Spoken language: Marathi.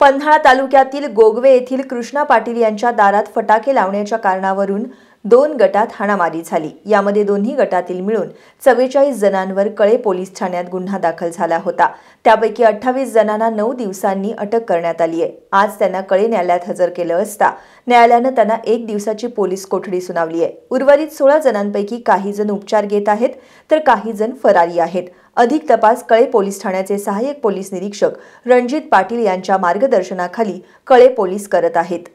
पन्हाळा तालुक्यातील गोगवे येथील कृष्णा पाटील यांच्या दारात फटाके लावण्याच्या कारणावरून दोन गटात हाणामारी झाली यामध्ये दोन्ही गटातील मिळून चव्वेचाळीस जणांवर कळे पोलीस ठाण्यात गुन्हा दाखल झाला होता त्यापैकी अठ्ठावीस जणांना नऊ दिवसांनी अटक करण्यात आली आहे आज त्यांना कळे न्यायालयात हजर केलं असता न्यायालयानं त्यांना एक दिवसाची पोलीस कोठडी सुनावली आहे उर्वरित सोळा जणांपैकी काही जण उपचार घेत आहेत तर काही जण फरारी आहेत अधिक तपास कळे पोलीस ठाण्याचे सहाय्यक पोलीस निरीक्षक रणजित पाटील यांच्या मार्गदर्शनाखाली कळे पोलीस करत आहेत